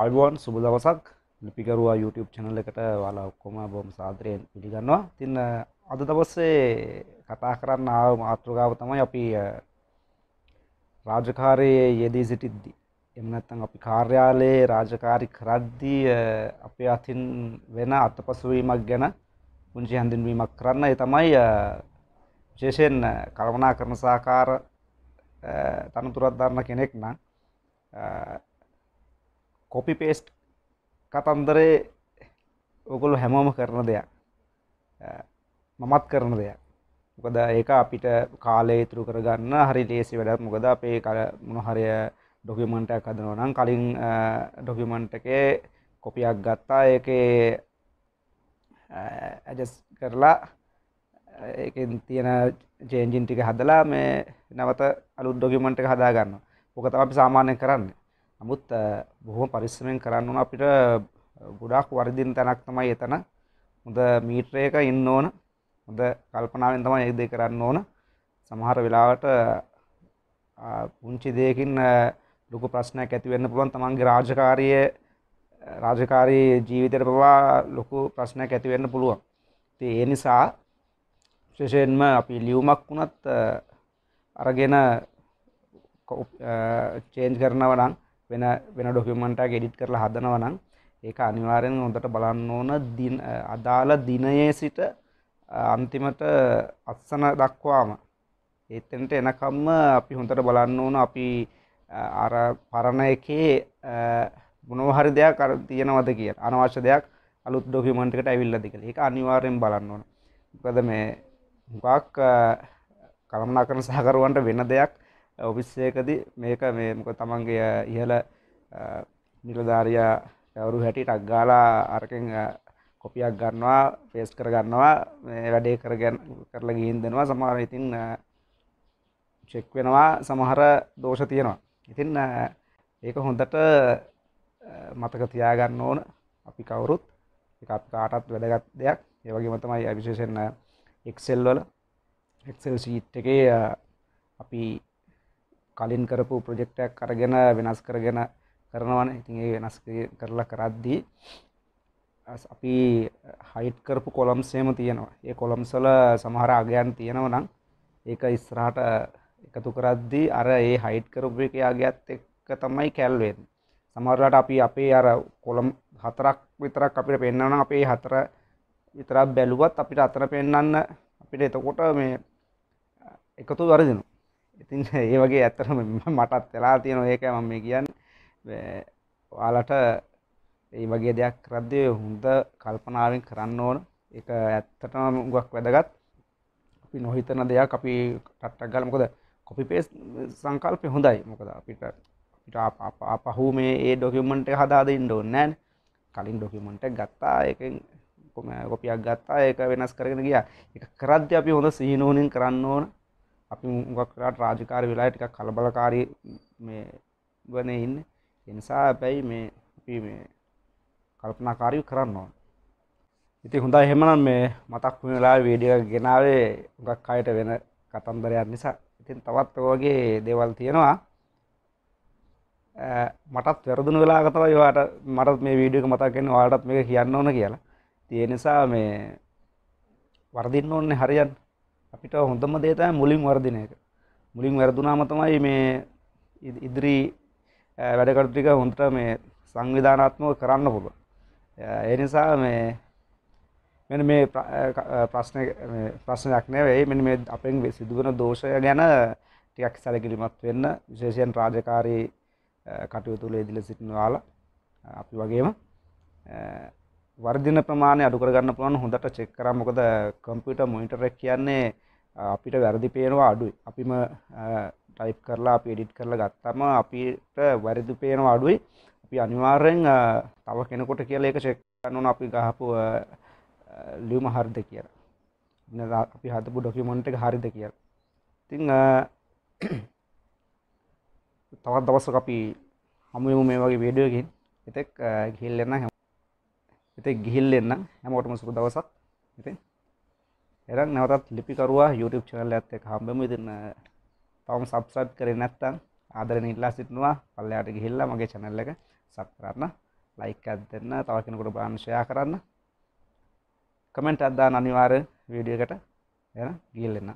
අල්බුවන් සුබ දවසක් ලිපිකරුවා YouTube channel එකට ඔයාලා ඔක්කොම බොහොම සාදරයෙන් පිළිගන්නවා. ඉතින් අද දවසේ කතා කරන්න ආව මාතෘකාව තමයි අපි රාජකාරියේ යෙදී සිටිද්දී එහෙම නැත්නම් අපි කාර්යාලයේ රාජකාරි කරද්දී අපේ අතින් වෙන අතපසුවීමක් ගැන පුංචි හඳුන්වීමක් කරන්න. ඒ තමයි විශේෂයෙන් කළමනාකරණ සහකාර තනතුරක් දරන කෙනෙක් නම් කොපි පේස්ට් කතන්දරේ ඔකුළු හැමෝම කරන දෙයක් මමත් කරන දෙයක් මොකද ඒක අපිට කාලේ තුරු කරගන්න හරි ලේසි වැඩත් මොකද අපේ කල මොනහරය ඩොකිමන්ටයක් හදනවනම් කලින් ඩොකිමන්ට එකේ කොපියක් ගත්තා ඒක ඇජස් කරලා ඒකෙන් තියෙන ජේන්ජින් ටික හදලා මේ නැවත අලුත් ඩොකිමන්ට එක හදාගන්න ඕක තම අපි සාමාන්‍ය කරන්නේ නමුත් බොහොම පරිස්සමෙන් කරන්න ඕන අපිට ගොඩාක් වර්ධින් තැනක් තමයි එතන හොඳ මීටරයක ඉන්න ඕන හොඳ කල්පනාවෙන් තමයි ඒ දේ කරන්න ඕන සමහර වෙලාවට පුංචි දෙයකින් ලොකු ප්‍රශ්නයක් ඇති වෙන්න පුළුවන් තමන්ගේ රාජකාරියේ රාජකාරී ජීවිතයට පවා ලොකු ප්‍රශ්නයක් ඇති වෙන්න පුළුවන්. ඉතින් ඒ නිසා විශේෂයෙන්ම අපි ලියුමක් වුණත් අරගෙන චේන්ජ් කරනවා නම් වෙන වෙන ඩොකිමන්ටක් එඩිට් කරලා හදනවනම් ඒක අනිවාරයෙන් හොඳට බලන්න ඕන දින අදාළ දිනයේ සිට අන්තිමට අත්සන දක්වාම ඒතෙන්ට එනකම්ම අපි හොඳට බලන්න ඕන අපි අර පරණ එකේ මොනවහරි දෙයක් අර තියෙනවද කිය අනවශ්‍ය දෙයක් අලුත් ඩොකිමන්ට් එකට ඇවිල්ලාද කියලා ඒක අනිවාර්යෙන් බලන්න ඕන මොකද මේ මොකක් කළමනාකරන සහකරුවන්ට වෙන දෙයක් ඔෆිස් එකදී මේක මේ මොකද තමන්ගේ ඉහළ නිලධාරියා කවුරු හැටි ටක් ගාලා අරකින් කොපියක් ගන්නවා ෆේස් කර ගන්නවා මේ වැඩේ කරගෙන කරලා ගිහින් දෙනවා සමහර ඉතින් චෙක් වෙනවා සමහර දෝෂ තියෙනවා ඉතින් ඒක හොඳට මතක තියාගන්න ඕන අපි කවුරුත් එක අප කාටත් වැඩගත් දෙයක් ඒවගේම තමයි අවිශේෂෙන් එක්සෙල් වල එක්සෙල් සීට් එකේ අපි කලින් කරපු ප්‍රජෙක්ටයක් අරගෙන වෙනස් කරගෙන කරනවන ඉතින් ඒ වෙනස් කරලා කරද්දී අපි හයිට් කරපු කොළම්සේම තියෙනවා ඒ කොළම්සල සමහර අගයන් තියෙනව නම් ඒක ඉස්රාට එකතු කරද්දී අර ඒ හයිට් කරපු එක අගයත් එක්ක තමයි කැල්වෙන් සමහරලාට අපි අපේ අර කොළම් හතරක් විතරක් අපිට පෙන්න්නන අපේ හතර විතරක් බැලුවත් අපිට අතර පෙන්න්න අපිට එතකොට මේ එකතු වරදිනවා ඉතින් ඒ වගේ ඇත්තරම මටත් වෙලා තියෙන ඒක මම මේ කියන්නේ ඔයාලට ඒ වගේ දෙයක් කරද්දී හොඳ කල්පනාවෙන් කරන්න ඕන ඒක ඇත්තටම උගක් වැදගත් අපි නොහිතන දෙයක් අපි ටට්ටක් ගාලා මොකද කොපි පේස් සංකල්පය හොඳයි මොකද අපිට අපිට ආපහු මේ ඒ ඩොකියුමන්ට් එක හදා දෙන්න ඕනේ නැහැ කලින් ඩොකියුමන්ට් එක ගත්තා ඒකෙන් කොපියක් ගත්තා ඒක වෙනස් කරගෙන ගියා ඒක කරද්දී අපි හොඳ සීනුවණින් කරන්න ඕන අපි මුගක් කරාට රාජකාර වෙලා ටික කලබලකාරී මේ වනේ ඉන්න එනිසා හැබැයි මේ අපි මේ කල්පනාකාරීව කරන්න ඕන ඉතින් හොඳයි එහෙමනම් මේ මතක් වුණ වෙලාවේ වීඩියෝ එක ගෙනාවේ මුගක් අයට වෙන කතන්දරයක් නිසා ඉතින් තවත් ඔයගේ දේවල් තියෙනවා මටත් වැරදුන වෙලාවක තමයි ඔයාට මටත් මේ වීඩියෝ එක මතක් වෙන්නේ ඔයාලටත් මේක කියන්න ඕන කියලා ඒ නිසා මේ වර්දින්න ඕනේ හරියන්නේ අපිට හොඳම දේතයි මුලින් වර්දින එක මුලින් වැරදුනාම තමයි මේ ඉදිරි වැඩකටු ටික හොඳට මේ සංවිධානාත්මක කරන්න පුළුවන් ඒ නිසා මේ මෙන්න මේ ප්‍රශ්න ප්‍රශ්නයක් නෙවෙයි මෙන්න මේ අපෙන් සිදුවන දෝෂය ගැන ටිකක් සැලකිලිමත් වෙන්න විශේෂයෙන් රාජකාරී කටයුතු වල ඉදිරිය සිටින ඔයාලා අපි වගේම වර්ධින ප්‍රමාණය අඩු කරගන්න පුළුවන් හොඳට චෙක් කරා මොකද කම්පියුටර් මොනිටර් එක කියන්නේ අපිට වැරදි පේනවා අඩුයි අපිම ටයිප් කරලා අපි එඩිට් කරලා ගත්තම අපිට වැරදි පේනවා අඩුයි අපි අනිවාර්යෙන් තව කෙනකොට කියලා ඒක චෙක් කරනවා අපි ගහපු ලියුම හරිද කියලා අපි හදපු ඩොකියුමන්ට් එක හරිද කියලා ඉතින් තවත් දවසක් අපි හමුවෙමු මේ වගේ වීඩියෝ එකකින් එතෙක් ගිහිල්ලා එන්න එතෙක් ගිහිල්ලා එන්න හැමෝටම සුබ දවසක් ඉතින් එරක් නැවතත් ලිපිකරවා YouTube චැනල් එකත් එක්ක හම්බෙමු. ඉතින් තවම subscribe කරේ නැත්නම් ආදරෙන් ඉල්ලා සිටිනවා. පල්ලෙහාට ගිහිල්ලා මගේ channel එක subscribe කරන්න, like එකක් දෙන්න, තව කෙනෙකුට බලන්න share කරන්න. comment එකක් දාන්න අනිවාර්යෙන් වීඩියෝ එකට. එහෙනම් ගිහින් එන්න.